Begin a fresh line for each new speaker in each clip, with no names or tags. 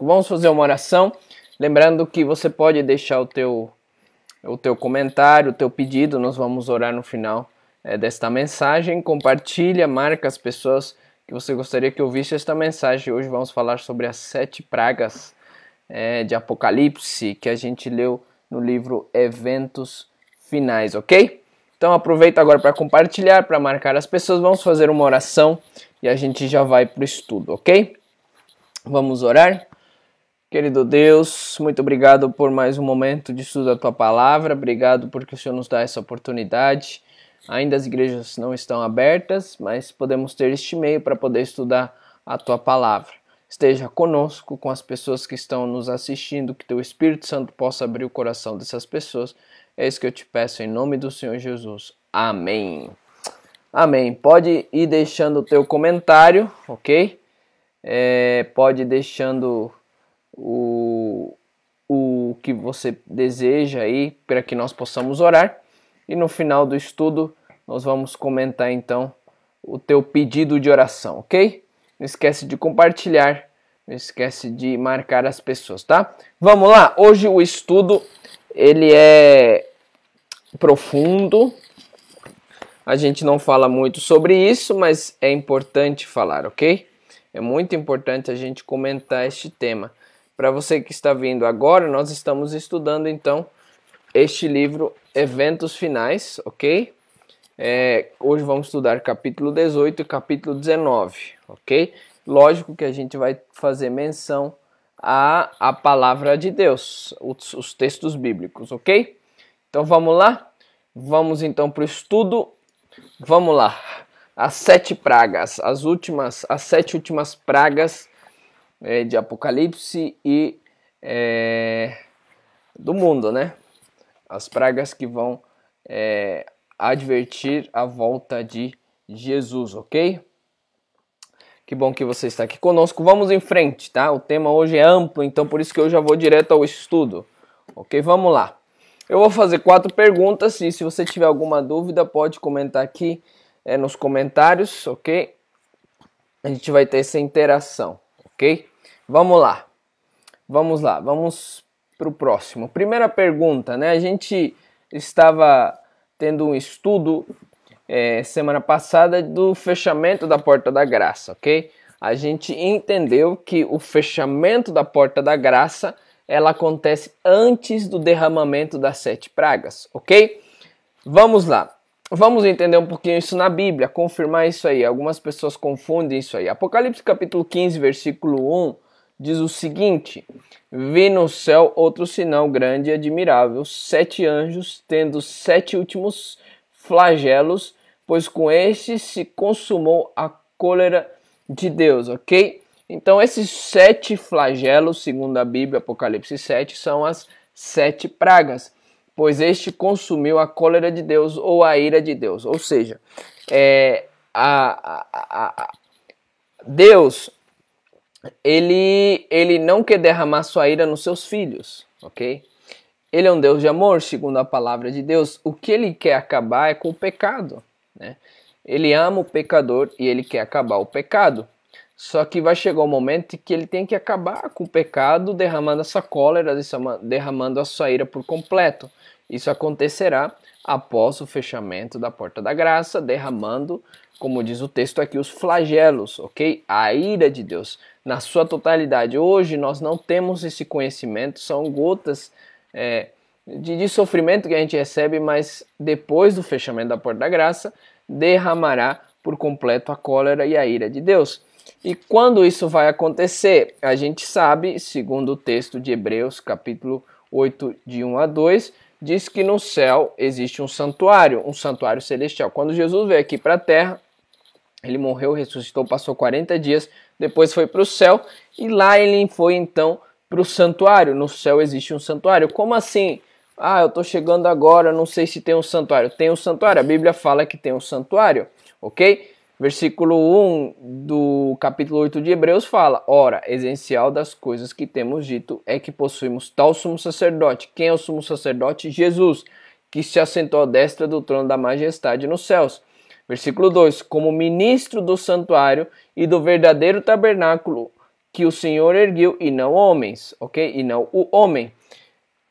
Vamos fazer uma oração. Lembrando que você pode deixar o teu, o teu comentário, o teu pedido. Nós vamos orar no final é, desta mensagem. Compartilha, marca as pessoas que você gostaria que ouvisse esta mensagem. Hoje vamos falar sobre as sete pragas é, de Apocalipse que a gente leu no livro Eventos Finais, ok? Então aproveita agora para compartilhar, para marcar as pessoas. Vamos fazer uma oração e a gente já vai para o estudo, ok? Vamos orar. Querido Deus, muito obrigado por mais um momento de estudo da tua palavra. Obrigado porque o Senhor nos dá essa oportunidade. Ainda as igrejas não estão abertas, mas podemos ter este meio para poder estudar a tua palavra. Esteja conosco, com as pessoas que estão nos assistindo, que teu Espírito Santo possa abrir o coração dessas pessoas. É isso que eu te peço em nome do Senhor Jesus. Amém. Amém. Pode ir deixando o teu comentário, ok? É, pode ir deixando o, o que você deseja aí para que nós possamos orar. E no final do estudo, nós vamos comentar então o teu pedido de oração, ok? Não esquece de compartilhar, não esquece de marcar as pessoas, tá? Vamos lá. Hoje o estudo ele é profundo. A gente não fala muito sobre isso, mas é importante falar, ok? É muito importante a gente comentar este tema. Para você que está vindo agora, nós estamos estudando então este livro Eventos Finais, ok? É, hoje vamos estudar capítulo 18 e capítulo 19, ok? Lógico que a gente vai fazer menção à, à palavra de Deus, os, os textos bíblicos, ok? Então vamos lá? Vamos então para o estudo. Vamos lá. As sete pragas, as últimas, as sete últimas pragas é, de Apocalipse e é, do mundo, né? As pragas que vão é, advertir a volta de Jesus, ok? Que bom que você está aqui conosco. Vamos em frente, tá? O tema hoje é amplo, então por isso que eu já vou direto ao estudo. Ok, vamos lá. Eu vou fazer quatro perguntas e se você tiver alguma dúvida, pode comentar aqui é, nos comentários, ok? A gente vai ter essa interação ok? Vamos lá, vamos lá, vamos para o próximo. Primeira pergunta, né? A gente estava tendo um estudo é, semana passada do fechamento da porta da graça, ok? A gente entendeu que o fechamento da porta da graça ela acontece antes do derramamento das sete pragas, ok? Vamos lá. Vamos entender um pouquinho isso na Bíblia, confirmar isso aí. Algumas pessoas confundem isso aí. Apocalipse capítulo 15, versículo 1 diz o seguinte: Vi no céu outro sinal grande e admirável, sete anjos tendo sete últimos flagelos, pois com este se consumou a cólera de Deus, ok? Então, esses sete flagelos, segundo a Bíblia, Apocalipse 7, são as sete pragas pois este consumiu a cólera de Deus ou a ira de Deus. Ou seja, é, a, a, a, Deus ele, ele não quer derramar sua ira nos seus filhos, ok? Ele é um Deus de amor, segundo a palavra de Deus. O que ele quer acabar é com o pecado, né? Ele ama o pecador e ele quer acabar o pecado. Só que vai chegar um momento que ele tem que acabar com o pecado, derramando essa cólera, derramando a sua ira por completo. Isso acontecerá após o fechamento da porta da graça, derramando, como diz o texto aqui, os flagelos, ok? A ira de Deus na sua totalidade. Hoje nós não temos esse conhecimento, são gotas é, de, de sofrimento que a gente recebe, mas depois do fechamento da porta da graça, derramará por completo a cólera e a ira de Deus. E quando isso vai acontecer? A gente sabe, segundo o texto de Hebreus, capítulo 8, de 1 a 2, diz que no céu existe um santuário, um santuário celestial. Quando Jesus veio aqui para a terra, ele morreu, ressuscitou, passou 40 dias, depois foi para o céu e lá ele foi então para o santuário. No céu existe um santuário. Como assim? Ah, eu estou chegando agora, não sei se tem um santuário. Tem um santuário, a Bíblia fala que tem um santuário, ok? Versículo 1 do capítulo 8 de Hebreus fala: Ora, essencial das coisas que temos dito é que possuímos tal sumo sacerdote. Quem é o sumo sacerdote? Jesus, que se assentou à destra do trono da majestade nos céus. Versículo 2: Como ministro do santuário e do verdadeiro tabernáculo que o Senhor erguiu, e não homens, ok? E não o homem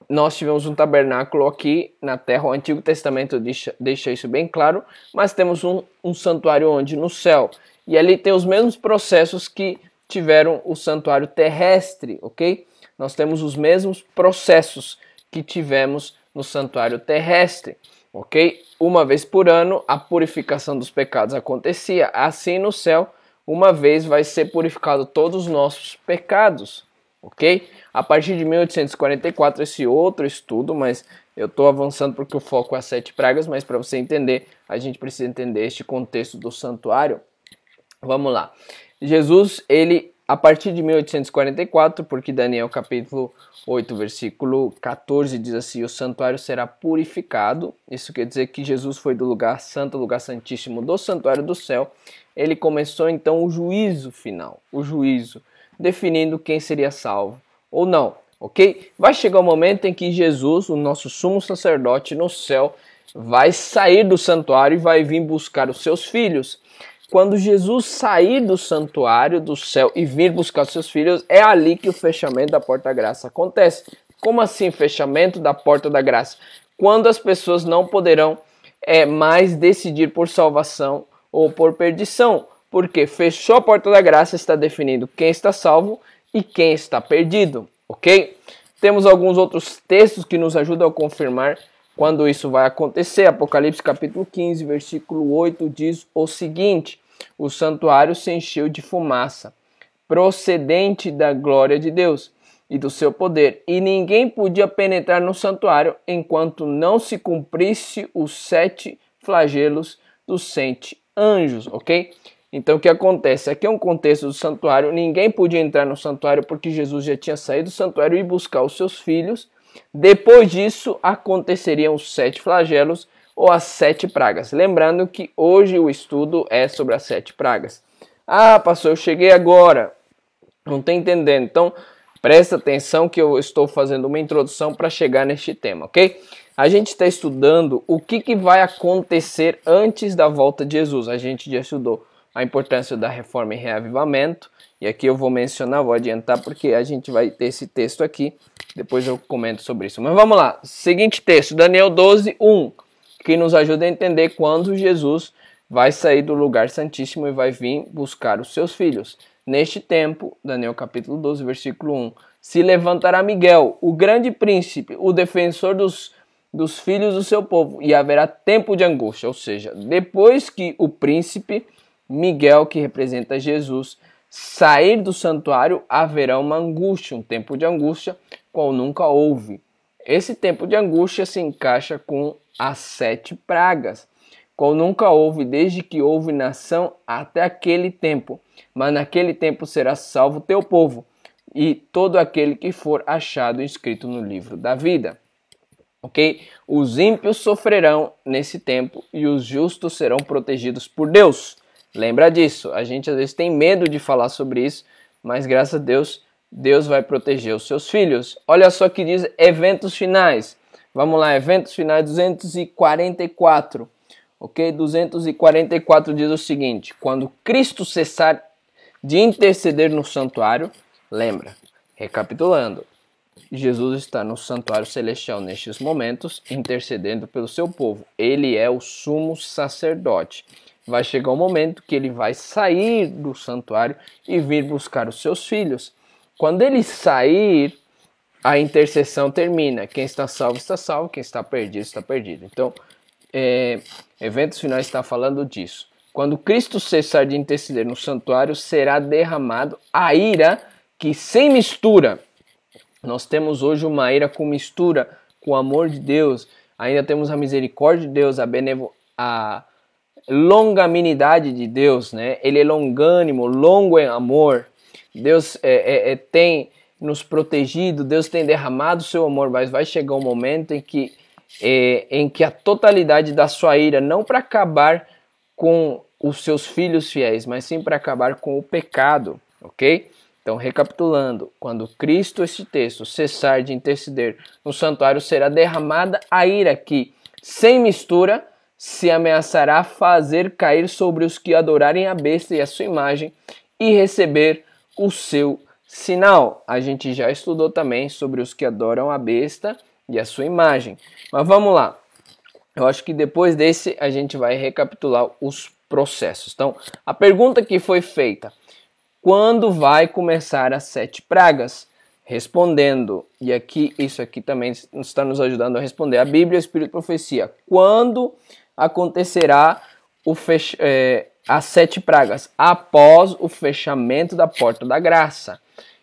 nós tivemos um tabernáculo aqui na terra, o Antigo Testamento deixa, deixa isso bem claro, mas temos um, um, santuário onde? No céu. E ali tem os mesmos processos que tiveram o santuário terrestre, ok? Nós temos os mesmos processos que tivemos no santuário terrestre, ok? Uma vez por ano a purificação dos pecados acontecia, assim no céu, uma vez vai ser purificado todos os nossos pecados, ok? A partir de 1844, esse outro estudo, mas eu estou avançando porque o foco é as sete pragas, mas para você entender, a gente precisa entender este contexto do santuário. Vamos lá. Jesus, ele a partir de 1844, porque Daniel capítulo 8, versículo 14 diz assim: "O santuário será purificado". Isso quer dizer que Jesus foi do lugar santo, lugar santíssimo do santuário do céu. Ele começou então o juízo final, o juízo definindo quem seria salvo ou não, ok? Vai chegar o um momento em que Jesus, o nosso sumo sacerdote no céu, vai sair do santuário e vai vir buscar os seus filhos. Quando Jesus sair do santuário do céu e vir buscar os seus filhos, é ali que o fechamento da porta da graça acontece. Como assim fechamento da porta da graça? Quando as pessoas não poderão é, mais decidir por salvação ou por perdição porque fechou a porta da graça está definindo quem está salvo e quem está perdido, ok? Temos alguns outros textos que nos ajudam a confirmar quando isso vai acontecer. Apocalipse capítulo 15, versículo 8 diz o seguinte: O santuário se encheu de fumaça, procedente da glória de Deus e do seu poder, e ninguém podia penetrar no santuário enquanto não se cumprisse os sete flagelos dos sete anjos, ok? Então o que acontece? Aqui é um contexto do santuário, ninguém podia entrar no santuário porque Jesus já tinha saído do santuário e buscar os seus filhos. Depois disso aconteceriam os sete flagelos ou as sete pragas. Lembrando que hoje o estudo é sobre as sete pragas. Ah, pastor, eu cheguei agora. Não está entendendo. Então, presta atenção que eu estou fazendo uma introdução para chegar neste tema, ok? A gente está estudando o que, que vai acontecer antes da volta de Jesus. A gente já estudou a importância da reforma e reavivamento. E aqui eu vou mencionar, vou adiantar, porque a gente vai ter esse texto aqui. Depois eu comento sobre isso. Mas vamos lá. Seguinte texto, Daniel 12, 1, que nos ajuda a entender quando Jesus vai sair do lugar santíssimo e vai vir buscar os seus filhos. Neste tempo, Daniel capítulo 12, versículo 1, se levantará Miguel, o grande príncipe, o defensor dos, dos filhos do seu povo, e haverá tempo de angústia. Ou seja, depois que o príncipe Miguel, que representa Jesus, sair do santuário, haverá uma angústia, um tempo de angústia, qual nunca houve. Esse tempo de angústia se encaixa com as sete pragas, qual nunca houve desde que houve nação até aquele tempo. Mas naquele tempo será salvo teu povo e todo aquele que for achado inscrito no livro da vida. Ok? Os ímpios sofrerão nesse tempo e os justos serão protegidos por Deus. Lembra disso, a gente às vezes tem medo de falar sobre isso, mas graças a Deus, Deus vai proteger os seus filhos. Olha só que diz eventos finais. Vamos lá, eventos finais 244. Ok? 244 diz o seguinte: Quando Cristo cessar de interceder no santuário, lembra, recapitulando, Jesus está no santuário celestial nestes momentos, intercedendo pelo seu povo. Ele é o sumo sacerdote vai chegar um momento que ele vai sair do santuário e vir buscar os seus filhos. Quando ele sair, a intercessão termina. Quem está salvo está salvo, quem está perdido está perdido. Então, é, Eventos Finais está falando disso. Quando Cristo cessar de interceder no santuário, será derramado a ira que sem mistura. Nós temos hoje uma ira com mistura, com o amor de Deus. Ainda temos a misericórdia de Deus, a, benevo, a longanimidade de Deus, né? Ele é longânimo, longo em amor. Deus é, é, é, tem nos protegido, Deus tem derramado seu amor, mas vai chegar um momento em que, é, em que a totalidade da sua ira, não para acabar com os seus filhos fiéis, mas sim para acabar com o pecado, ok? Então, recapitulando, quando Cristo, este texto, cessar de interceder no santuário, será derramada a ira que, sem mistura, se ameaçará fazer cair sobre os que adorarem a besta e a sua imagem e receber o seu sinal. A gente já estudou também sobre os que adoram a besta e a sua imagem. Mas vamos lá. Eu acho que depois desse a gente vai recapitular os processos. Então, a pergunta que foi feita: quando vai começar as sete pragas? Respondendo, e aqui isso aqui também está nos ajudando a responder. A Bíblia, Espírito e Profecia. Quando acontecerá o fech... É, as sete pragas após o fechamento da porta da graça.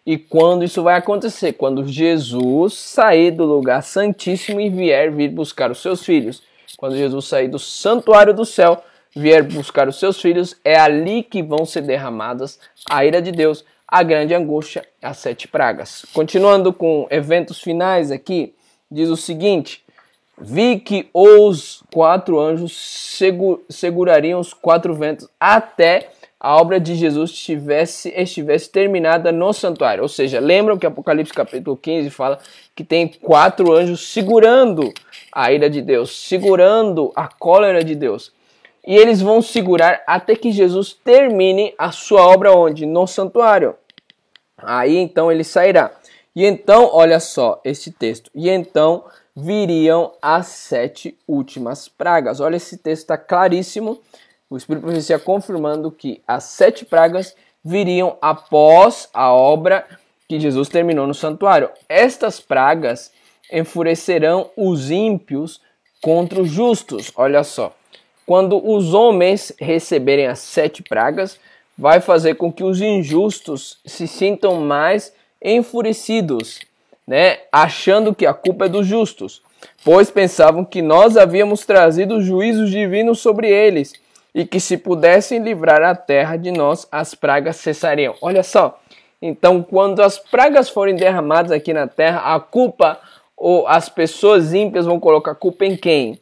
E quando isso vai acontecer? Quando Jesus sair do lugar santíssimo e vier vir buscar os seus filhos. Quando Jesus sair do santuário do céu, vier buscar os seus filhos, é ali que vão ser derramadas a ira de Deus, a grande angústia, as sete pragas. Continuando com eventos finais aqui, diz o seguinte: Vi que os quatro anjos segurariam os quatro ventos até a obra de Jesus estivesse, estivesse terminada no santuário. Ou seja, lembram que Apocalipse capítulo 15 fala que tem quatro anjos segurando a ira de Deus, segurando a cólera de Deus. E eles vão segurar até que Jesus termine a sua obra onde? No santuário. Aí então ele sairá. E então, olha só este texto. E então viriam as sete últimas pragas. Olha, esse texto está claríssimo. O Espírito Profecia confirmando que as sete pragas viriam após a obra que Jesus terminou no santuário. Estas pragas enfurecerão os ímpios contra os justos. Olha só. Quando os homens receberem as sete pragas, vai fazer com que os injustos se sintam mais enfurecidos né, achando que a culpa é dos justos, pois pensavam que nós havíamos trazido juízos divinos sobre eles e que se pudessem livrar a terra de nós, as pragas cessariam. Olha só, então quando as pragas forem derramadas aqui na terra, a culpa ou as pessoas ímpias vão colocar a culpa em quem?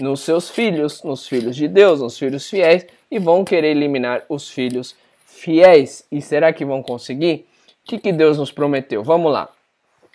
Nos seus filhos, nos filhos de Deus, nos filhos fiéis e vão querer eliminar os filhos fiéis. E será que vão conseguir? O que, que Deus nos prometeu? Vamos lá.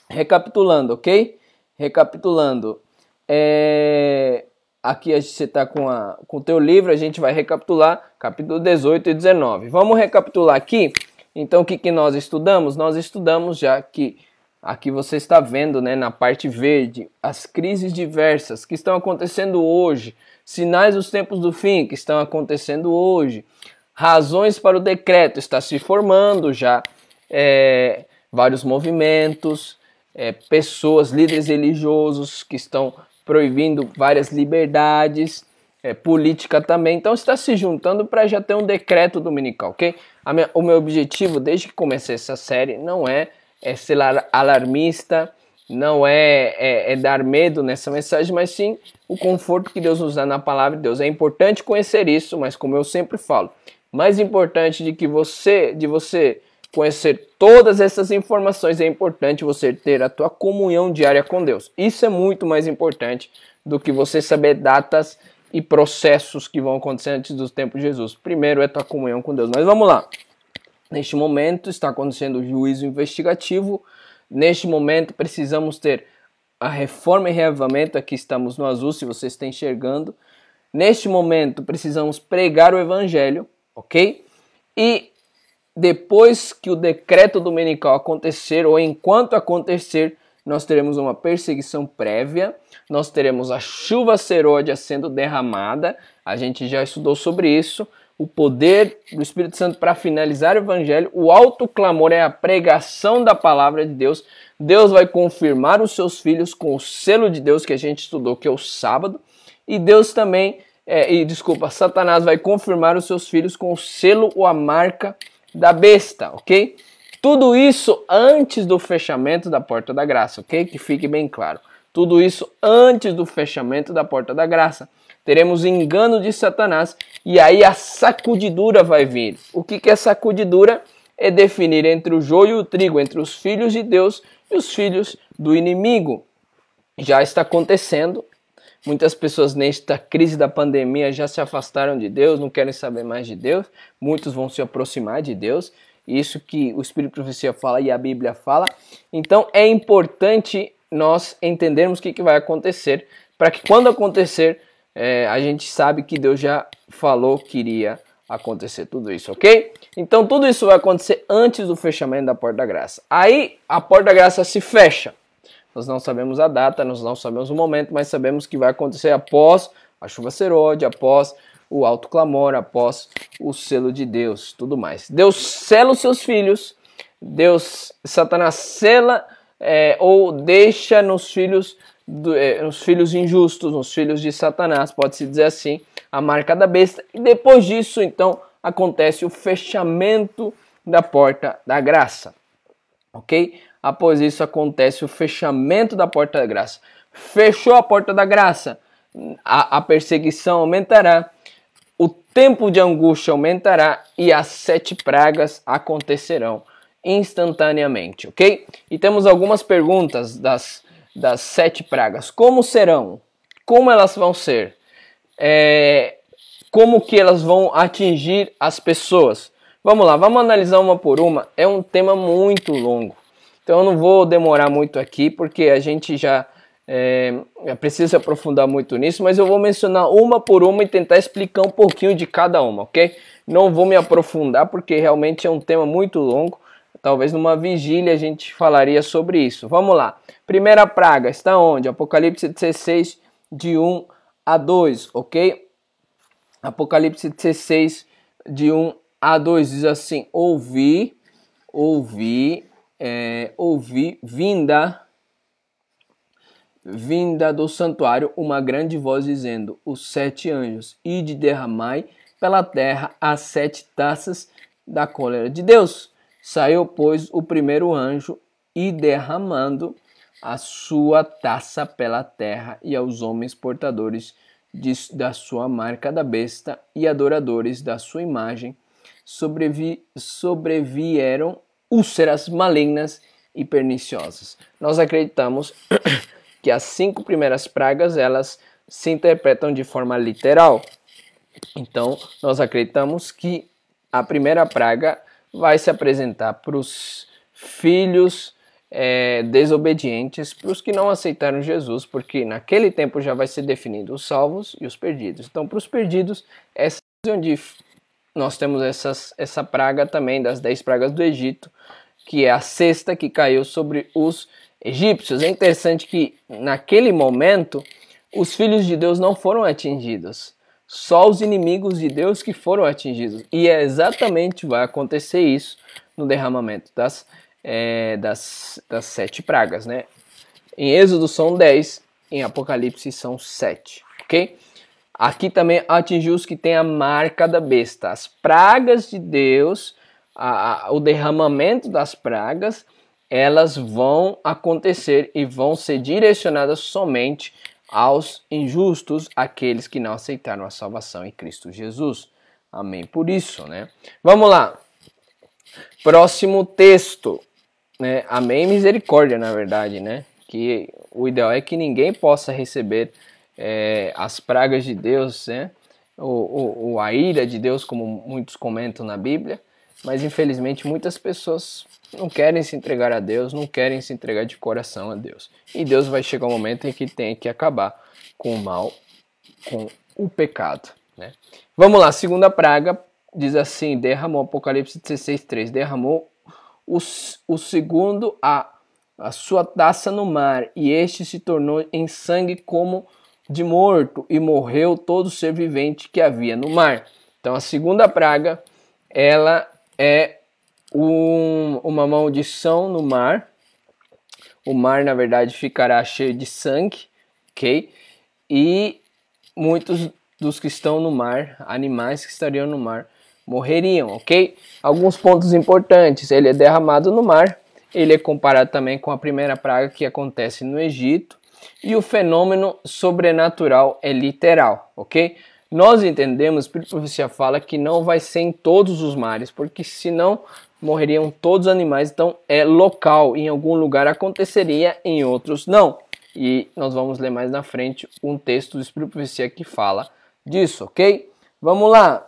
Recapitulando, ok? Recapitulando. É... Aqui você está com, a... com o teu livro, a gente vai recapitular capítulo 18 e 19. Vamos recapitular aqui? Então, o que, que nós estudamos? Nós estudamos já que aqui você está vendo né, na parte verde as crises diversas que estão acontecendo hoje, sinais dos tempos do fim que estão acontecendo hoje, razões para o decreto está se formando já, é, vários movimentos, é, pessoas, líderes religiosos que estão proibindo várias liberdades, é, política também. Então está se juntando para já ter um decreto dominical, ok? Minha, o meu objetivo desde que comecei essa série não é, é ser alarmista, não é, é, é, dar medo nessa mensagem, mas sim o conforto que Deus nos dá na palavra de Deus. É importante conhecer isso, mas como eu sempre falo, mais importante de que você, de você Conhecer todas essas informações é importante você ter a tua comunhão diária com Deus. Isso é muito mais importante do que você saber datas e processos que vão acontecer antes do tempo de Jesus. Primeiro é tua comunhão com Deus. Mas vamos lá. Neste momento está acontecendo o juízo investigativo. Neste momento precisamos ter a reforma e reavamento. Aqui estamos no azul, se você está enxergando. Neste momento precisamos pregar o evangelho, ok? E depois que o decreto dominical acontecer ou enquanto acontecer, nós teremos uma perseguição prévia, nós teremos a chuva seródia sendo derramada, a gente já estudou sobre isso, o poder do Espírito Santo para finalizar o evangelho, o alto clamor é a pregação da palavra de Deus. Deus vai confirmar os seus filhos com o selo de Deus que a gente estudou, que é o sábado, e Deus também, é, e desculpa, Satanás vai confirmar os seus filhos com o selo ou a marca da besta, ok? Tudo isso antes do fechamento da porta da graça, ok? Que fique bem claro. Tudo isso antes do fechamento da porta da graça. Teremos engano de Satanás e aí a sacudidura vai vir. O que, que é sacudidura? É definir entre o joio e o trigo, entre os filhos de Deus e os filhos do inimigo. Já está acontecendo, Muitas pessoas nesta crise da pandemia já se afastaram de Deus, não querem saber mais de Deus. Muitos vão se aproximar de Deus. Isso que o Espírito Profecia fala e a Bíblia fala. Então é importante nós entendermos o que, que vai acontecer, para que quando acontecer, é, a gente sabe que Deus já falou que iria acontecer tudo isso, ok? Então tudo isso vai acontecer antes do fechamento da porta da graça. Aí a porta da graça se fecha. Nós não sabemos a data, nós não sabemos o momento, mas sabemos que vai acontecer após a chuva serode, após o alto clamor, após o selo de Deus, tudo mais. Deus sela os seus filhos, Deus, Satanás sela é, ou deixa nos filhos, do, é, nos filhos injustos, nos filhos de Satanás, pode-se dizer assim, a marca da besta. E depois disso, então, acontece o fechamento da porta da graça, ok? Após isso acontece o fechamento da porta da graça. Fechou a porta da graça, a, a perseguição aumentará, o tempo de angústia aumentará e as sete pragas acontecerão instantaneamente, ok? E temos algumas perguntas das, das sete pragas. Como serão? Como elas vão ser? É, como que elas vão atingir as pessoas? Vamos lá, vamos analisar uma por uma. É um tema muito longo. Então eu não vou demorar muito aqui, porque a gente já é, precisa se aprofundar muito nisso, mas eu vou mencionar uma por uma e tentar explicar um pouquinho de cada uma, ok? Não vou me aprofundar, porque realmente é um tema muito longo. Talvez numa vigília a gente falaria sobre isso. Vamos lá. Primeira praga está onde? Apocalipse 16, de 1 a 2, ok? Apocalipse 16, de 1 a 2 diz assim: Ouvi, ouvi é, ouvi vinda vinda do santuário uma grande voz dizendo: Os sete anjos, ide derramai pela terra as sete taças da cólera de Deus. Saiu, pois, o primeiro anjo e derramando a sua taça pela terra e aos homens portadores de, da sua marca da besta e adoradores da sua imagem sobrevi, sobrevieram úlceras malignas e perniciosas. Nós acreditamos que as cinco primeiras pragas elas se interpretam de forma literal. Então, nós acreditamos que a primeira praga vai se apresentar para os filhos é, desobedientes, para os que não aceitaram Jesus, porque naquele tempo já vai ser definido os salvos e os perdidos. Então, para os perdidos, essa é onde nós temos essas, essa praga também das dez pragas do Egito, que é a sexta que caiu sobre os egípcios. É interessante que naquele momento os filhos de Deus não foram atingidos, só os inimigos de Deus que foram atingidos. E é exatamente vai acontecer isso no derramamento das, é, das, das sete pragas, né? Em Êxodo são dez, em Apocalipse são sete, ok? Aqui também atingiu os que têm a marca da besta. As pragas de Deus, a, a, o derramamento das pragas, elas vão acontecer e vão ser direcionadas somente aos injustos, aqueles que não aceitaram a salvação em Cristo Jesus. Amém por isso, né? Vamos lá. Próximo texto. Né? Amém misericórdia, na verdade, né? Que o ideal é que ninguém possa receber é, as pragas de Deus, né? o o a ira de Deus, como muitos comentam na Bíblia. Mas infelizmente muitas pessoas não querem se entregar a Deus, não querem se entregar de coração a Deus. E Deus vai chegar um momento em que tem que acabar com o mal, com o pecado. Né? Vamos lá, segunda praga diz assim: derramou, Apocalipse 16:3, derramou o, o segundo a, a sua taça no mar, e este se tornou em sangue como de morto e morreu todo ser vivente que havia no mar. Então a segunda praga, ela é um, uma maldição no mar. O mar, na verdade, ficará cheio de sangue, ok? E muitos dos que estão no mar, animais que estariam no mar, morreriam, ok? Alguns pontos importantes: ele é derramado no mar, ele é comparado também com a primeira praga que acontece no Egito, e o fenômeno sobrenatural é literal, ok? Nós entendemos, a profecia fala que não vai ser em todos os mares, porque senão morreriam todos os animais, então é local, em algum lugar aconteceria, em outros não. E nós vamos ler mais na frente um texto do Espírito Profecia que fala disso, ok? Vamos lá.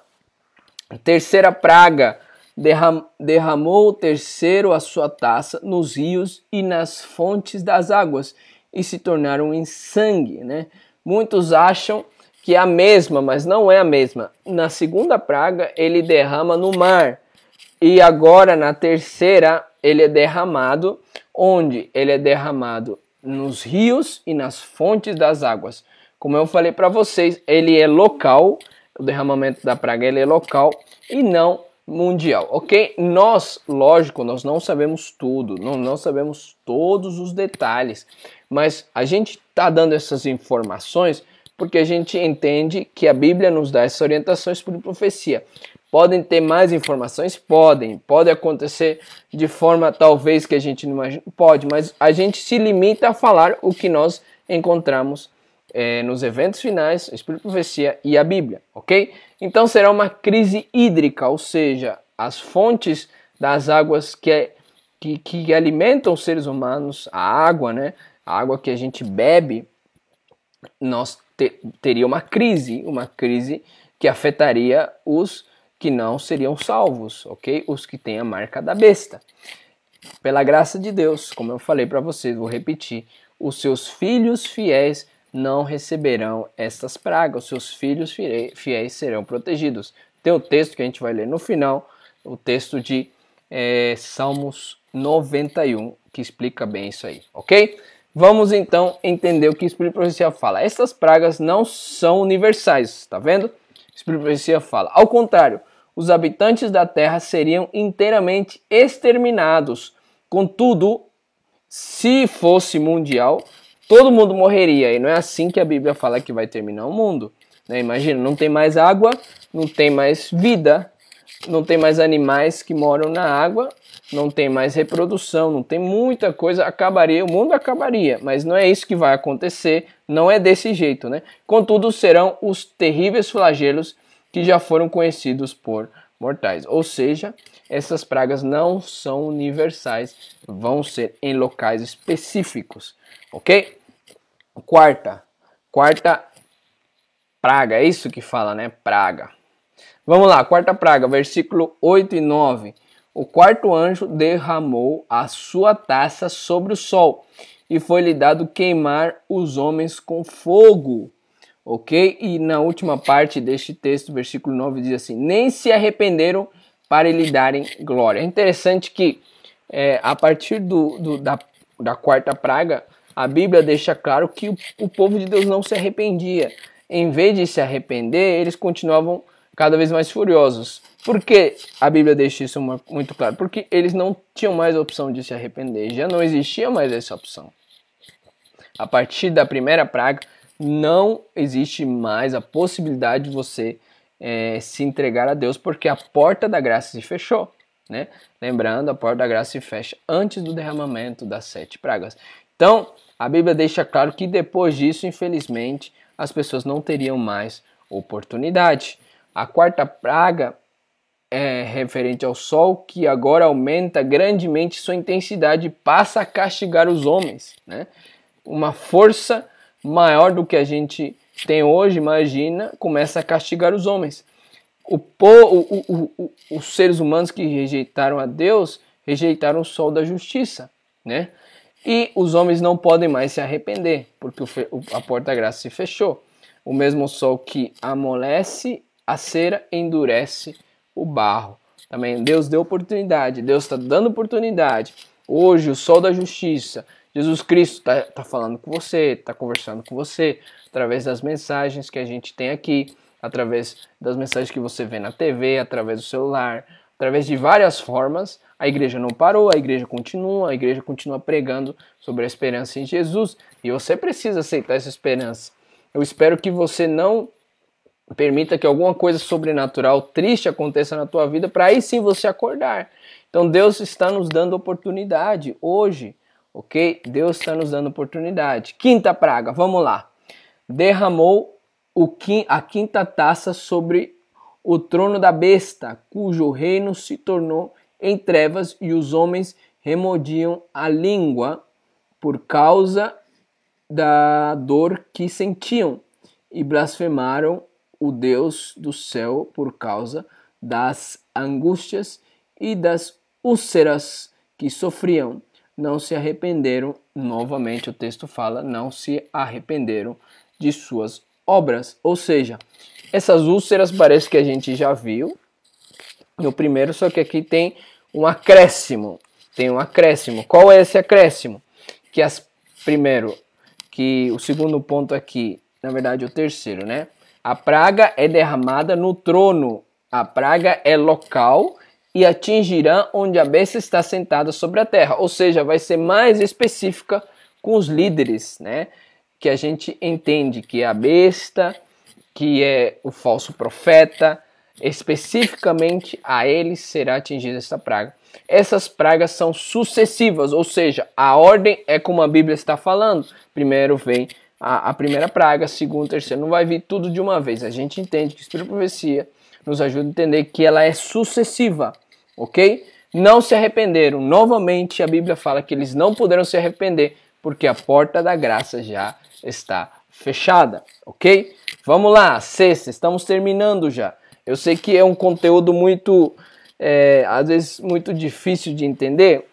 Terceira praga. Derram, derramou o terceiro a sua taça nos rios e nas fontes das águas, e se tornaram em sangue, né? Muitos acham que é a mesma, mas não é a mesma. Na segunda praga, ele derrama no mar. E agora, na terceira, ele é derramado. Onde? Ele é derramado nos rios e nas fontes das águas. Como eu falei para vocês, ele é local. O derramamento da praga ele é local e não mundial, ok? Nós, lógico, nós não sabemos tudo, não, não sabemos todos os detalhes. Mas a gente está dando essas informações porque a gente entende que a Bíblia nos dá essas orientações por profecia. Podem ter mais informações? Podem. Pode acontecer de forma talvez que a gente não imagina? Pode, mas a gente se limita a falar o que nós encontramos é, nos eventos finais, Espírito Profecia e a Bíblia, ok? Então será uma crise hídrica, ou seja, as fontes das águas que, que, que alimentam os seres humanos, a água, né? a água que a gente bebe, nós te, teria uma crise, uma crise que afetaria os que não seriam salvos, ok? Os que têm a marca da besta. Pela graça de Deus, como eu falei para vocês, vou repetir: os seus filhos fiéis não receberão estas pragas, os seus filhos fiéis serão protegidos. Tem o texto que a gente vai ler no final, o texto de é, Salmos 91, que explica bem isso aí, ok? Vamos então entender o que o Espírito Profecia fala. Essas pragas não são universais, tá vendo? O Espírito Profecia fala. Ao contrário, os habitantes da terra seriam inteiramente exterminados. Contudo, se fosse mundial, todo mundo morreria. E não é assim que a Bíblia fala que vai terminar o mundo. Né? Imagina, não tem mais água, não tem mais vida, não tem mais animais que moram na água, não tem mais reprodução, não tem muita coisa, acabaria, o mundo acabaria, mas não é isso que vai acontecer, não é desse jeito, né? Contudo, serão os terríveis flagelos que já foram conhecidos por mortais. Ou seja, essas pragas não são universais, vão ser em locais específicos, ok? Quarta, quarta praga, é isso que fala, né? Praga. Vamos lá, quarta praga, versículo 8 e 9. O quarto anjo derramou a sua taça sobre o sol e foi-lhe dado queimar os homens com fogo. Ok? E na última parte deste texto, versículo 9, diz assim: Nem se arrependeram para lhe darem glória. É interessante que é, a partir do, do, da, da quarta praga, a Bíblia deixa claro que o, o povo de Deus não se arrependia. Em vez de se arrepender, eles continuavam cada vez mais furiosos. Por que a Bíblia deixa isso muito claro? Porque eles não tinham mais a opção de se arrepender, já não existia mais essa opção. A partir da primeira praga, não existe mais a possibilidade de você é, se entregar a Deus, porque a porta da graça se fechou. Né? Lembrando, a porta da graça se fecha antes do derramamento das sete pragas. Então, a Bíblia deixa claro que depois disso, infelizmente, as pessoas não teriam mais oportunidade. A quarta praga é referente ao sol, que agora aumenta grandemente sua intensidade e passa a castigar os homens. Né? Uma força maior do que a gente tem hoje, imagina, começa a castigar os homens. O, o, o, os seres humanos que rejeitaram a Deus rejeitaram o sol da justiça, né? E os homens não podem mais se arrepender, porque a porta graça se fechou. O mesmo sol que amolece a cera endurece o barro. Também Deus deu oportunidade, Deus está dando oportunidade. Hoje, o sol da justiça, Jesus Cristo está tá falando com você, está conversando com você, através das mensagens que a gente tem aqui, através das mensagens que você vê na TV, através do celular, através de várias formas. A igreja não parou, a igreja continua, a igreja continua pregando sobre a esperança em Jesus e você precisa aceitar essa esperança. Eu espero que você não Permita que alguma coisa sobrenatural, triste aconteça na tua vida para aí sim você acordar. Então Deus está nos dando oportunidade hoje, ok? Deus está nos dando oportunidade. Quinta praga, vamos lá. Derramou quim, a quinta taça sobre o trono da besta, cujo reino se tornou em trevas e os homens remodiam a língua por causa da dor que sentiam e blasfemaram o Deus do céu por causa das angústias e das úlceras que sofriam. Não se arrependeram, novamente o texto fala, não se arrependeram de suas obras. Ou seja, essas úlceras parece que a gente já viu no primeiro, só que aqui tem um acréscimo. Tem um acréscimo. Qual é esse acréscimo? Que as primeiro, que o segundo ponto aqui, na verdade o terceiro, né? A praga é derramada no trono. A praga é local e atingirá onde a besta está sentada sobre a terra. Ou seja, vai ser mais específica com os líderes, né? Que a gente entende que é a besta, que é o falso profeta, especificamente a ele será atingida essa praga. Essas pragas são sucessivas, ou seja, a ordem é como a Bíblia está falando. Primeiro vem a, a primeira praga, a segunda, a terceira. Não vai vir tudo de uma vez. A gente entende que a profecia nos ajuda a entender que ela é sucessiva, ok? Não se arrependeram. Novamente, a Bíblia fala que eles não puderam se arrepender porque a porta da graça já está fechada, ok? Vamos lá, sexta, estamos terminando já. Eu sei que é um conteúdo muito, é, às vezes, muito difícil de entender,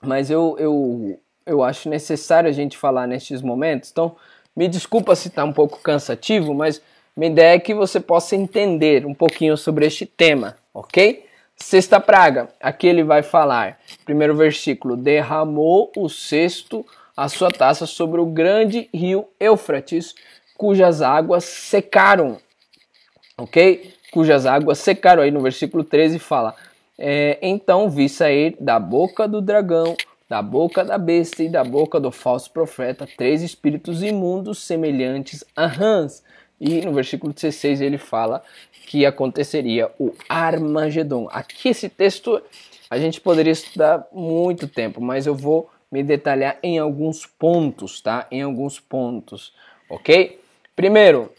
mas eu, eu eu acho necessário a gente falar nestes momentos. Então, me desculpa se está um pouco cansativo, mas minha ideia é que você possa entender um pouquinho sobre este tema, ok? Sexta praga, aqui ele vai falar, primeiro versículo: derramou o sexto a sua taça sobre o grande rio Eufrates, cujas águas secaram, ok? Cujas águas secaram, aí no versículo 13 fala. É, então vi sair da boca do dragão da boca da besta e da boca do falso profeta três espíritos imundos semelhantes a rãs. E no versículo 16 ele fala que aconteceria o Armagedon. Aqui esse texto a gente poderia estudar muito tempo, mas eu vou me detalhar em alguns pontos, tá? Em alguns pontos, ok? Primeiro,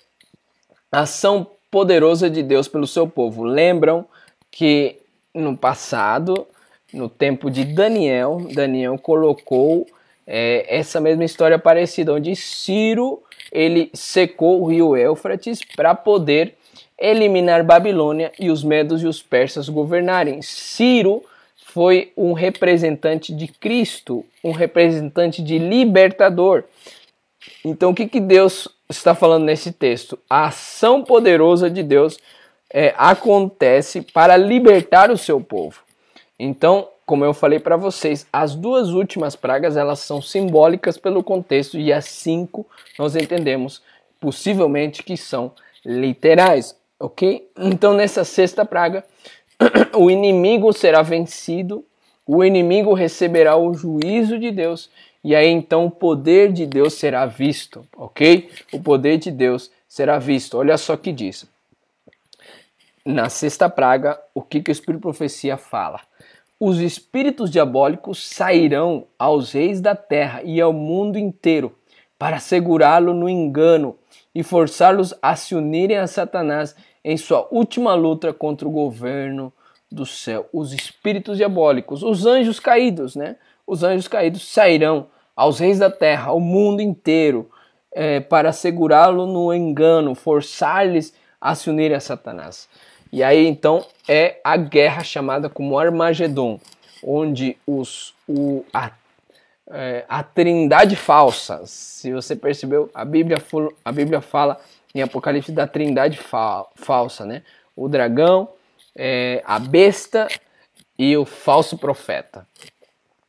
ação poderosa de Deus pelo seu povo. Lembram que no passado no tempo de Daniel, Daniel colocou é, essa mesma história parecida, onde Ciro ele secou o rio Éufrates para poder eliminar Babilônia e os medos e os persas governarem. Ciro foi um representante de Cristo, um representante de libertador. Então, o que, que Deus está falando nesse texto? A ação poderosa de Deus é, acontece para libertar o seu povo. Então, como eu falei para vocês, as duas últimas pragas elas são simbólicas pelo contexto e as cinco nós entendemos possivelmente que são literais, ok? Então, nessa sexta praga, o inimigo será vencido, o inimigo receberá o juízo de Deus e aí então o poder de Deus será visto, ok? O poder de Deus será visto. Olha só que diz. Na sexta praga, o que, que o Espírito Profecia fala? os espíritos diabólicos sairão aos reis da terra e ao mundo inteiro para segurá-lo no engano e forçá-los a se unirem a Satanás em sua última luta contra o governo do céu. Os espíritos diabólicos, os anjos caídos, né? Os anjos caídos sairão aos reis da terra, ao mundo inteiro, é, para segurá-lo no engano, forçar-lhes a se unirem a Satanás. E aí então é a guerra chamada como Armagedon, onde os, o, a, é, a trindade falsa, se você percebeu, a Bíblia, a Bíblia fala em Apocalipse da trindade fa falsa, né? O dragão, é, a besta e o falso profeta.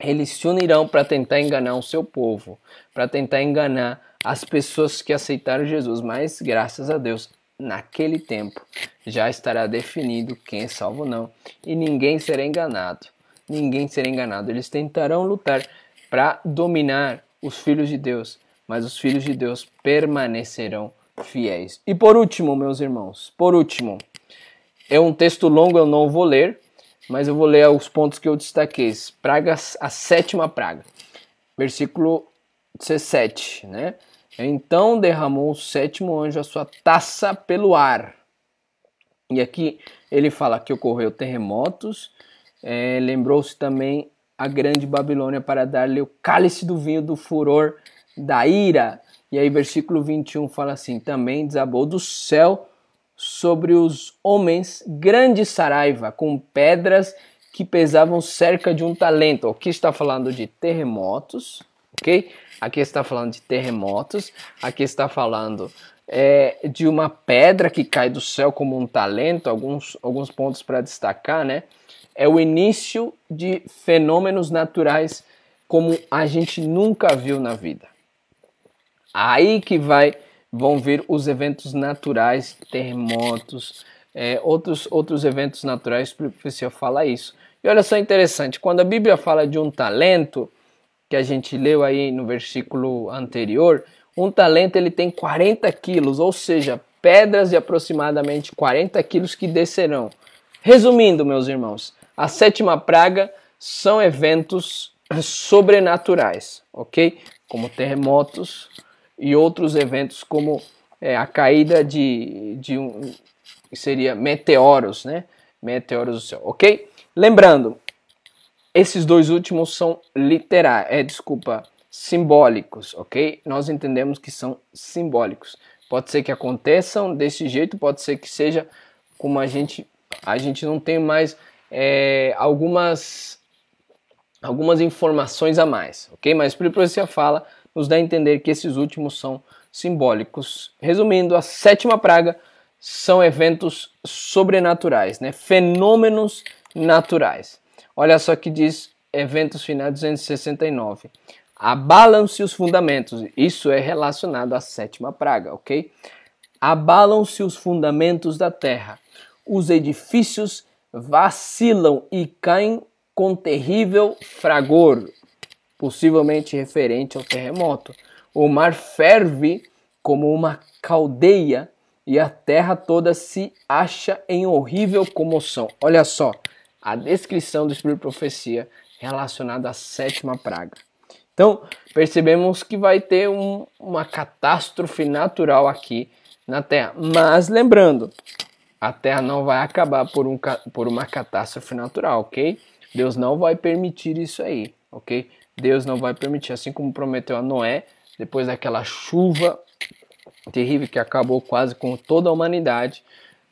Eles se unirão para tentar enganar o seu povo, para tentar enganar as pessoas que aceitaram Jesus, mas graças a Deus naquele tempo já estará definido quem é salvo ou não, e ninguém será enganado. Ninguém será enganado. Eles tentarão lutar para dominar os filhos de Deus, mas os filhos de Deus permanecerão fiéis. E por último, meus irmãos, por último, é um texto longo, eu não vou ler, mas eu vou ler os pontos que eu destaquei. Pragas, a sétima praga, versículo 17, né? Então derramou o sétimo anjo a sua taça pelo ar. E aqui ele fala que ocorreu terremotos. É, Lembrou-se também a grande Babilônia para dar-lhe o cálice do vinho do furor da ira. E aí, versículo 21 fala assim: Também desabou do céu sobre os homens grande saraiva, com pedras que pesavam cerca de um talento. O que está falando de terremotos ok? Aqui está falando de terremotos, aqui está falando é, de uma pedra que cai do céu como um talento, alguns, alguns pontos para destacar, né? É o início de fenômenos naturais como a gente nunca viu na vida. Aí que vai, vão vir os eventos naturais, terremotos, é, outros, outros eventos naturais, o professor fala isso. E olha só interessante, quando a Bíblia fala de um talento, que a gente leu aí no versículo anterior, um talento ele tem 40 quilos, ou seja, pedras de aproximadamente 40 quilos que descerão. Resumindo, meus irmãos, a sétima praga são eventos sobrenaturais, ok? Como terremotos e outros eventos como é, a caída de, de um, seria meteoros, né? Meteoros do céu, ok? Lembrando, esses dois últimos são literais, é, desculpa, simbólicos, ok? Nós entendemos que são simbólicos. Pode ser que aconteçam desse jeito, pode ser que seja como a gente, a gente não tem mais é, algumas algumas informações a mais, ok? Mas por isso a fala nos dá a entender que esses últimos são simbólicos. Resumindo, a sétima praga são eventos sobrenaturais, né? Fenômenos naturais. Olha só que diz Eventos Final 269. Abalam-se os fundamentos. Isso é relacionado à sétima praga, ok? Abalam-se os fundamentos da terra. Os edifícios vacilam e caem com terrível fragor, possivelmente referente ao terremoto. O mar ferve como uma caldeia e a terra toda se acha em horrível comoção. Olha só, a descrição do espírito de profecia relacionada à sétima praga. Então, percebemos que vai ter um, uma catástrofe natural aqui na Terra. Mas lembrando, a Terra não vai acabar por, um, por uma catástrofe natural, ok? Deus não vai permitir isso aí, ok? Deus não vai permitir, assim como prometeu a Noé, depois daquela chuva terrível que acabou quase com toda a humanidade,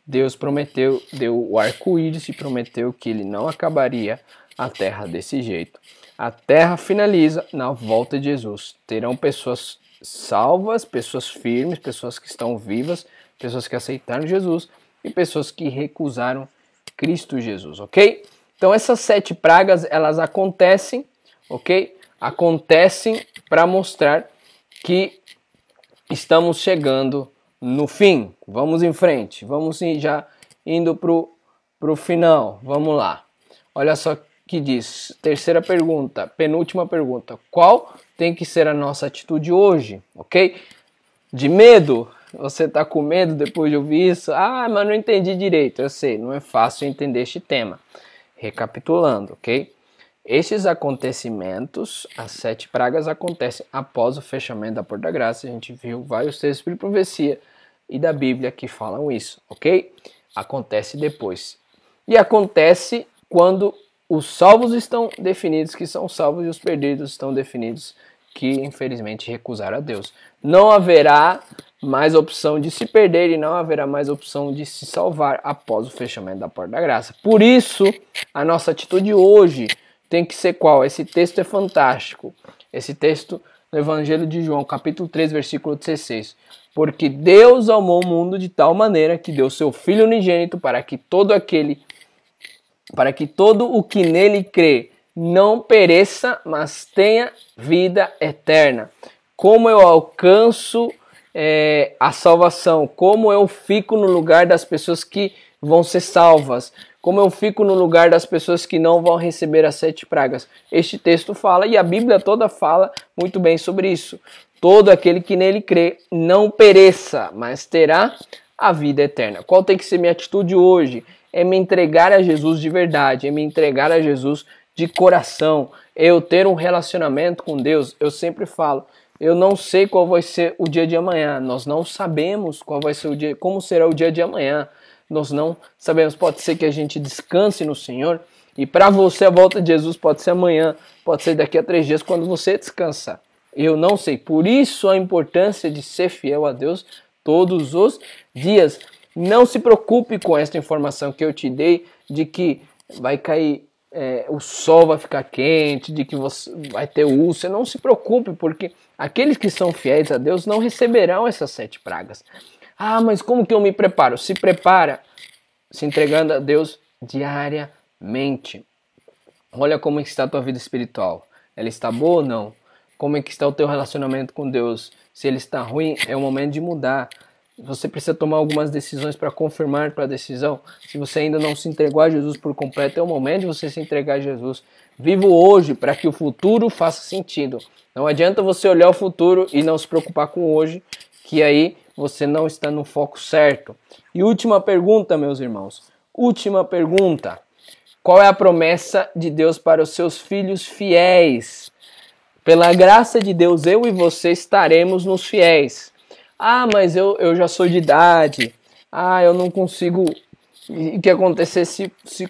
Deus prometeu, deu o arco-íris e prometeu que ele não acabaria a terra desse jeito. A terra finaliza na volta de Jesus. Terão pessoas salvas, pessoas firmes, pessoas que estão vivas, pessoas que aceitaram Jesus e pessoas que recusaram Cristo Jesus, ok? Então essas sete pragas elas acontecem, ok? Acontecem para mostrar que estamos chegando no fim. Vamos em frente. Vamos já indo pro, pro final. Vamos lá. Olha só que diz. Terceira pergunta, penúltima pergunta. Qual tem que ser a nossa atitude hoje? Ok? De medo? Você está com medo depois de ouvir isso? Ah, mas não entendi direito. Eu sei, não é fácil entender este tema. Recapitulando, ok? Estes acontecimentos, as sete pragas, acontecem após o fechamento da Porta da Graça. A gente viu vários textos de profecia e da Bíblia que falam isso, ok? Acontece depois. E acontece quando os salvos estão definidos que são salvos e os perdidos estão definidos que infelizmente recusaram a Deus. Não haverá mais opção de se perder e não haverá mais opção de se salvar após o fechamento da porta da graça. Por isso, a nossa atitude hoje tem que ser qual? Esse texto é fantástico. Esse texto no Evangelho de João, capítulo 3, versículo 16. Porque Deus amou o mundo de tal maneira que deu seu Filho unigênito para que todo aquele, para que todo o que nele crê não pereça, mas tenha vida eterna. Como eu alcanço é, a salvação? Como eu fico no lugar das pessoas que vão ser salvas? Como eu fico no lugar das pessoas que não vão receber as sete pragas? Este texto fala e a Bíblia toda fala muito bem sobre isso todo aquele que nele crê não pereça, mas terá a vida eterna. Qual tem que ser minha atitude hoje? É me entregar a Jesus de verdade, é me entregar a Jesus de coração, eu ter um relacionamento com Deus. Eu sempre falo, eu não sei qual vai ser o dia de amanhã. Nós não sabemos qual vai ser o dia, como será o dia de amanhã. Nós não sabemos. Pode ser que a gente descanse no Senhor. E para você a volta de Jesus pode ser amanhã, pode ser daqui a três dias quando você descansar. Eu não sei. Por isso a importância de ser fiel a Deus todos os dias. Não se preocupe com esta informação que eu te dei de que vai cair é, o sol vai ficar quente, de que você vai ter úlcera. Não se preocupe, porque aqueles que são fiéis a Deus não receberão essas sete pragas. Ah, mas como que eu me preparo? Se prepara se entregando a Deus diariamente. Olha como está a tua vida espiritual. Ela está boa ou não? como é que está o teu relacionamento com Deus. Se ele está ruim, é o momento de mudar. Você precisa tomar algumas decisões para confirmar para a decisão. Se você ainda não se entregou a Jesus por completo, é o momento de você se entregar a Jesus. Vivo hoje para que o futuro faça sentido. Não adianta você olhar o futuro e não se preocupar com hoje, que aí você não está no foco certo. E última pergunta, meus irmãos. Última pergunta. Qual é a promessa de Deus para os seus filhos fiéis? Pela graça de Deus, eu e você estaremos nos fiéis. Ah, mas eu, eu já sou de idade. Ah, eu não consigo. O que acontecer se, se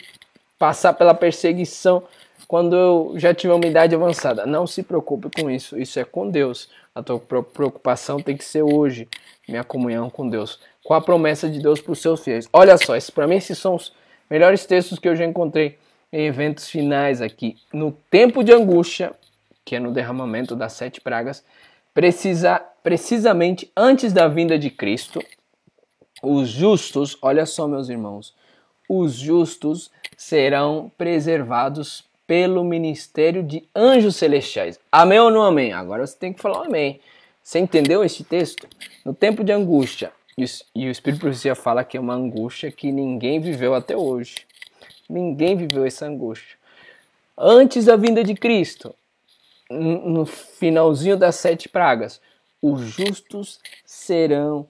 passar pela perseguição quando eu já tiver uma idade avançada? Não se preocupe com isso. Isso é com Deus. A tua preocupação tem que ser hoje. Minha comunhão com Deus. Com a promessa de Deus para os seus fiéis. Olha só, para mim esses são os melhores textos que eu já encontrei em eventos finais aqui. No tempo de angústia, que é no derramamento das sete pragas, precisa, precisamente antes da vinda de Cristo, os justos, olha só, meus irmãos, os justos serão preservados pelo ministério de anjos celestiais. Amém ou não amém? Agora você tem que falar amém. Você entendeu este texto? No tempo de angústia, e o Espírito Profecia fala que é uma angústia que ninguém viveu até hoje. Ninguém viveu essa angústia. Antes da vinda de Cristo, no finalzinho das sete pragas, os justos serão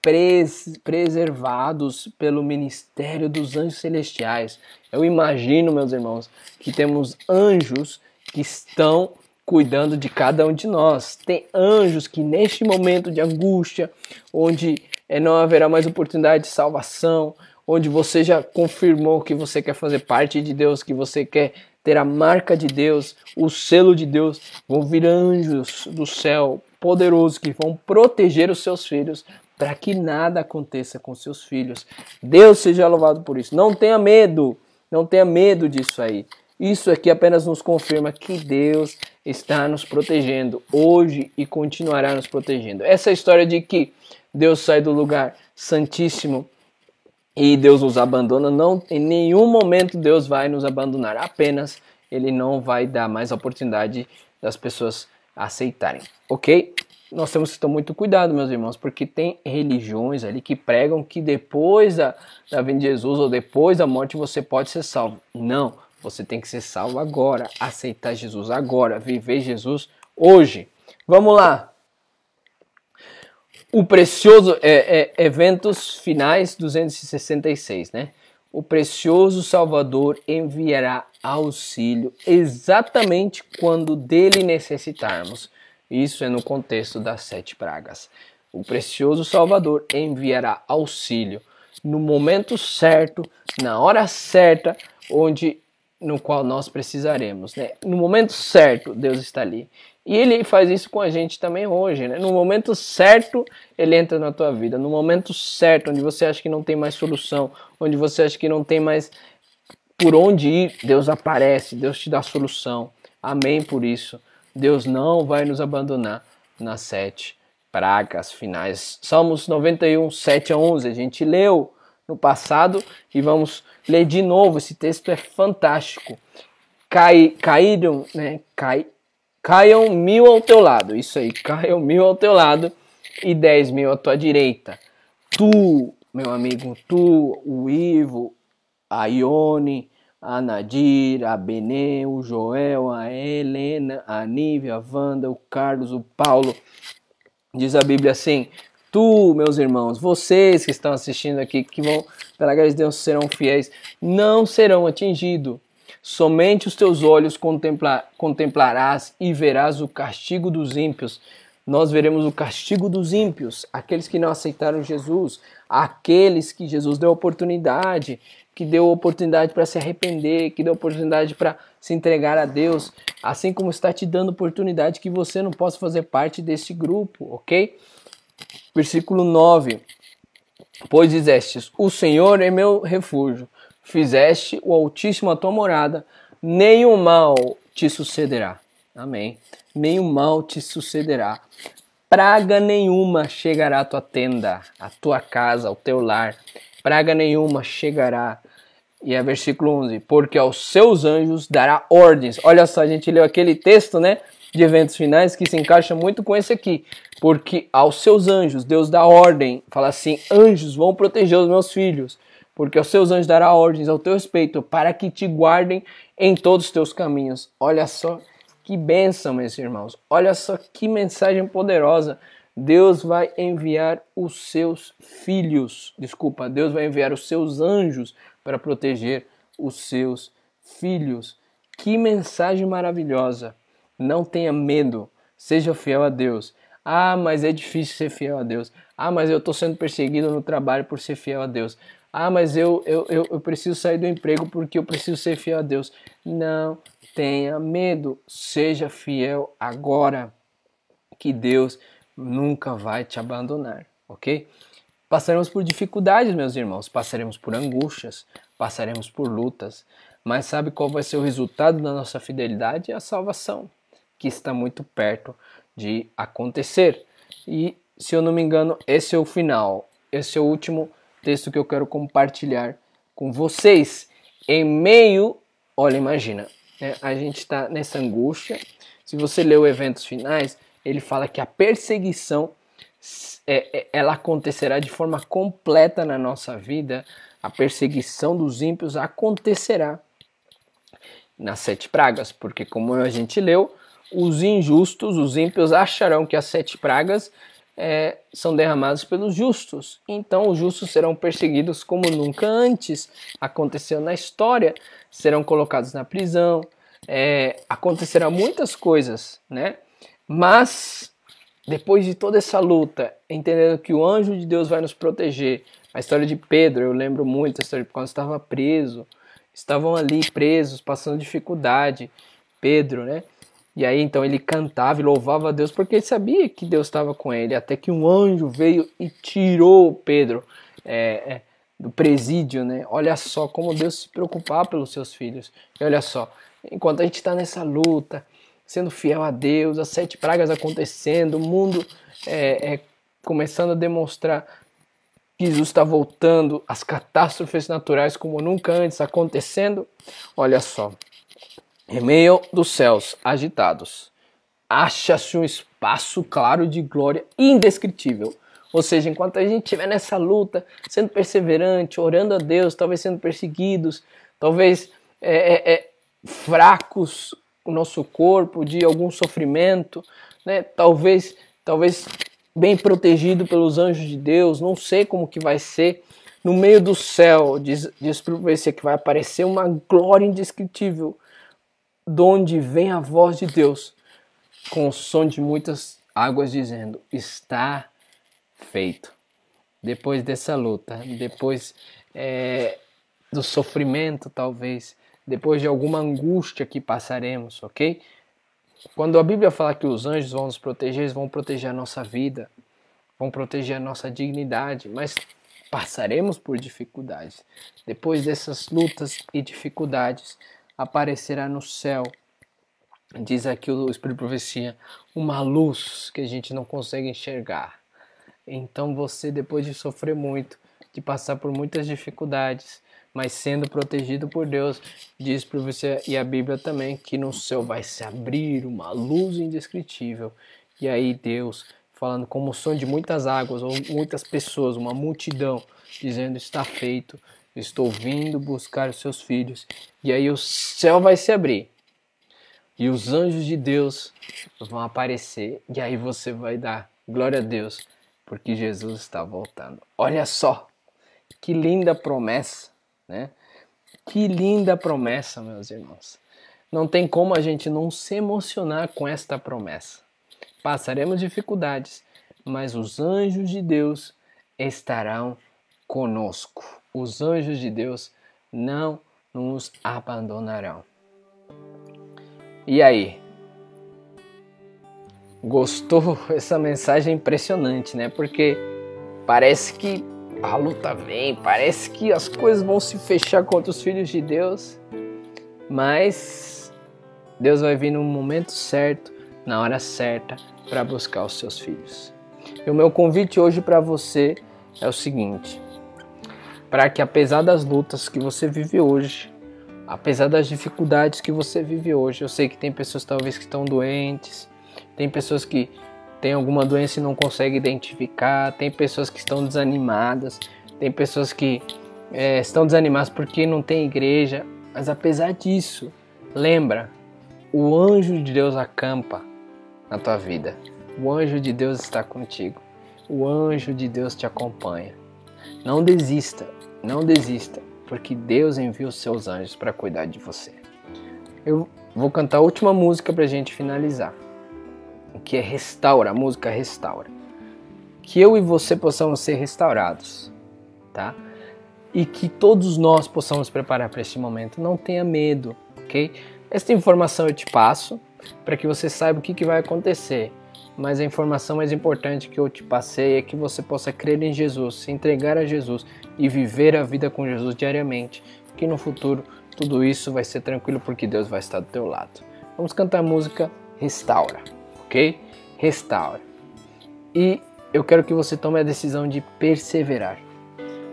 pres preservados pelo ministério dos anjos celestiais. Eu imagino, meus irmãos, que temos anjos que estão cuidando de cada um de nós. Tem anjos que neste momento de angústia, onde eh, não haverá mais oportunidade de salvação, onde você já confirmou que você quer fazer parte de Deus, que você quer ter a marca de Deus, o selo de Deus, vão vir anjos do céu poderosos que vão proteger os seus filhos para que nada aconteça com seus filhos. Deus seja louvado por isso. Não tenha medo, não tenha medo disso aí. Isso aqui apenas nos confirma que Deus está nos protegendo hoje e continuará nos protegendo. Essa é história de que Deus sai do lugar santíssimo e Deus nos abandona, não em nenhum momento Deus vai nos abandonar, apenas ele não vai dar mais oportunidade das pessoas aceitarem, ok? Nós temos que tomar muito cuidado, meus irmãos, porque tem religiões ali que pregam que depois da, da vinda de Jesus ou depois da morte você pode ser salvo. Não, você tem que ser salvo agora, aceitar Jesus agora, viver Jesus hoje. Vamos lá, o precioso é, é, Eventos Finais 266, né? O precioso Salvador enviará auxílio exatamente quando dele necessitarmos. Isso é no contexto das sete pragas. O precioso Salvador enviará auxílio no momento certo, na hora certa, onde no qual nós precisaremos, né? No momento certo, Deus está ali. E ele faz isso com a gente também hoje, né? No momento certo, ele entra na tua vida. No momento certo, onde você acha que não tem mais solução, onde você acha que não tem mais por onde ir, Deus aparece, Deus te dá solução. Amém por isso. Deus não vai nos abandonar nas sete pragas finais. Salmos 91, 7 a 11. A gente leu no passado e vamos ler de novo. Esse texto é fantástico. Cai, caíram, né? Cai, Caiam mil ao teu lado. Isso aí, caiam mil ao teu lado e dez mil à tua direita. Tu, meu amigo, tu, o Ivo, a Ione, a Nadir, a Benê, o Joel, a Helena, a Nívia, a Wanda, o Carlos, o Paulo. Diz a Bíblia assim: Tu, meus irmãos, vocês que estão assistindo aqui, que vão, pela graça de Deus, serão fiéis, não serão atingidos. Somente os teus olhos contemplarás e verás o castigo dos ímpios. Nós veremos o castigo dos ímpios, aqueles que não aceitaram Jesus, aqueles que Jesus deu oportunidade, que deu oportunidade para se arrepender, que deu oportunidade para se entregar a Deus, assim como está te dando oportunidade que você não possa fazer parte desse grupo, ok? Versículo 9. Pois dizestes: O Senhor é meu refúgio fizeste o Altíssimo a tua morada, nenhum mal te sucederá. Amém. Nenhum mal te sucederá. Praga nenhuma chegará à tua tenda, à tua casa, ao teu lar. Praga nenhuma chegará. E é versículo 11: Porque aos seus anjos dará ordens. Olha só, a gente leu aquele texto, né? De eventos finais que se encaixa muito com esse aqui. Porque aos seus anjos, Deus dá ordem. Fala assim: anjos vão proteger os meus filhos porque os seus anjos dará ordens ao teu respeito, para que te guardem em todos os teus caminhos. Olha só que bênção, meus irmãos. Olha só que mensagem poderosa. Deus vai enviar os seus filhos, desculpa, Deus vai enviar os seus anjos para proteger os seus filhos. Que mensagem maravilhosa! Não tenha medo, seja fiel a Deus. Ah, mas é difícil ser fiel a Deus. Ah, mas eu estou sendo perseguido no trabalho por ser fiel a Deus. Ah, mas eu, eu, eu, eu preciso sair do emprego porque eu preciso ser fiel a Deus. Não tenha medo, seja fiel agora, que Deus nunca vai te abandonar, ok? Passaremos por dificuldades, meus irmãos, passaremos por angústias, passaremos por lutas, mas sabe qual vai ser o resultado da nossa fidelidade? A salvação, que está muito perto de acontecer. E, se eu não me engano, esse é o final, esse é o último texto que eu quero compartilhar com vocês. Em meio, olha, imagina, né? a gente está nessa angústia. Se você o Eventos Finais, ele fala que a perseguição é, é, ela acontecerá de forma completa na nossa vida. A perseguição dos ímpios acontecerá nas sete pragas, porque como a gente leu, os injustos, os ímpios acharão que as sete pragas é, são derramados pelos justos. Então, os justos serão perseguidos como nunca antes aconteceu na história, serão colocados na prisão, é, acontecerá muitas coisas, né? Mas depois de toda essa luta, entendendo que o anjo de Deus vai nos proteger, a história de Pedro, eu lembro muito a história de quando estava preso, estavam ali presos, passando dificuldade, Pedro, né? E aí então ele cantava e louvava a Deus porque ele sabia que Deus estava com ele, até que um anjo veio e tirou Pedro é, é, do presídio, né? Olha só como Deus se preocupar pelos seus filhos. E olha só, enquanto a gente está nessa luta, sendo fiel a Deus, as sete pragas acontecendo, o mundo é, é começando a demonstrar que Jesus está voltando, as catástrofes naturais como nunca antes acontecendo. Olha só, em meio dos céus agitados, acha-se um espaço claro de glória indescritível. Ou seja, enquanto a gente estiver nessa luta, sendo perseverante, orando a Deus, talvez sendo perseguidos, talvez é, é, é fracos o nosso corpo de algum sofrimento, né? talvez, talvez bem protegido pelos anjos de Deus, não sei como que vai ser. No meio do céu, diz, diz para você que vai aparecer uma glória indescritível de onde vem a voz de Deus, com o som de muitas águas, dizendo: Está feito. Depois dessa luta, depois é, do sofrimento, talvez, depois de alguma angústia que passaremos, ok? Quando a Bíblia fala que os anjos vão nos proteger, eles vão proteger a nossa vida, vão proteger a nossa dignidade, mas passaremos por dificuldades. Depois dessas lutas e dificuldades, aparecerá no céu. Diz aqui o Espírito Profecia, uma luz que a gente não consegue enxergar. Então você, depois de sofrer muito, de passar por muitas dificuldades, mas sendo protegido por Deus, diz para você e a Bíblia também que no céu vai se abrir uma luz indescritível. E aí Deus falando como o som de muitas águas ou muitas pessoas, uma multidão dizendo está feito, Estou vindo buscar os seus filhos. E aí o céu vai se abrir. E os anjos de Deus vão aparecer. E aí você vai dar glória a Deus, porque Jesus está voltando. Olha só, que linda promessa, né? Que linda promessa, meus irmãos. Não tem como a gente não se emocionar com esta promessa. Passaremos dificuldades, mas os anjos de Deus estarão conosco os anjos de Deus não nos abandonarão. E aí? Gostou essa mensagem é impressionante, né? Porque parece que a luta vem, parece que as coisas vão se fechar contra os filhos de Deus, mas Deus vai vir no momento certo, na hora certa, para buscar os seus filhos. E o meu convite hoje para você é o seguinte: para que apesar das lutas que você vive hoje, apesar das dificuldades que você vive hoje, eu sei que tem pessoas talvez que estão doentes, tem pessoas que têm alguma doença e não conseguem identificar, tem pessoas que estão desanimadas, tem pessoas que é, estão desanimadas porque não tem igreja, mas apesar disso, lembra, o anjo de Deus acampa na tua vida. O anjo de Deus está contigo. O anjo de Deus te acompanha. Não desista. Não desista, porque Deus envia os seus anjos para cuidar de você. Eu vou cantar a última música para a gente finalizar, que é Restaura, a música Restaura. Que eu e você possamos ser restaurados, tá? E que todos nós possamos preparar para esse momento. Não tenha medo, ok? Esta informação eu te passo para que você saiba o que, que vai acontecer mas a informação mais importante que eu te passei é que você possa crer em Jesus, se entregar a Jesus e viver a vida com Jesus diariamente, que no futuro tudo isso vai ser tranquilo porque Deus vai estar do teu lado. Vamos cantar a música Restaura, ok? Restaura. E eu quero que você tome a decisão de perseverar,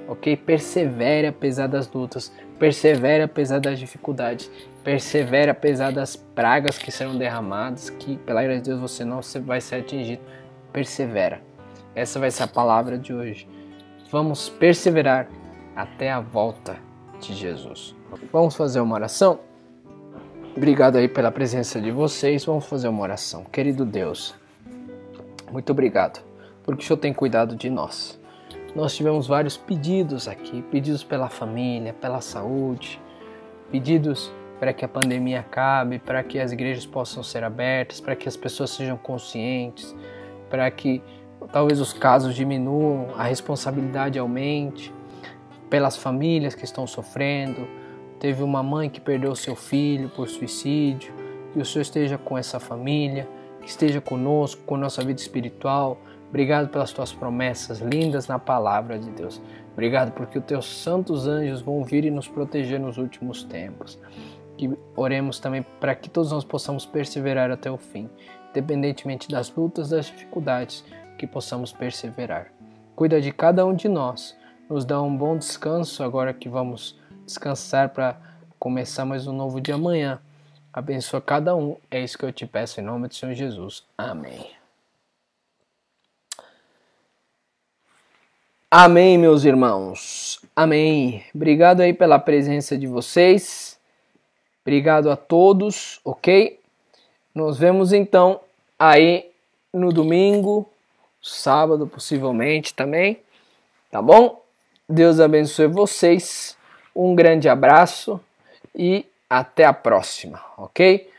ok? Persevere apesar das lutas, persevere apesar das dificuldades, persevere apesar das pragas que serão derramadas, que pela graça de Deus você não vai ser atingido. Persevera. Essa vai ser a palavra de hoje vamos perseverar até a volta de Jesus. Vamos fazer uma oração? Obrigado aí pela presença de vocês. Vamos fazer uma oração. Querido Deus, muito obrigado, porque o Senhor tem cuidado de nós. Nós tivemos vários pedidos aqui, pedidos pela família, pela saúde, pedidos para que a pandemia acabe, para que as igrejas possam ser abertas, para que as pessoas sejam conscientes, para que talvez os casos diminuam, a responsabilidade aumente pelas famílias que estão sofrendo. Teve uma mãe que perdeu seu filho por suicídio, que o Senhor esteja com essa família, que esteja conosco, com nossa vida espiritual. Obrigado pelas tuas promessas lindas na palavra de Deus. Obrigado porque os teus santos anjos vão vir e nos proteger nos últimos tempos. Que oremos também para que todos nós possamos perseverar até o fim, independentemente das lutas, das dificuldades que possamos perseverar. Cuida de cada um de nós, nos dá um bom descanso agora que vamos descansar para começar mais um novo dia amanhã. Abençoa cada um, é isso que eu te peço em nome do Senhor Jesus. Amém. Amém, meus irmãos. Amém. Obrigado aí pela presença de vocês. Obrigado a todos, ok? Nos vemos então aí no domingo sábado possivelmente também, tá bom? Deus abençoe vocês. Um grande abraço e até a próxima, ok?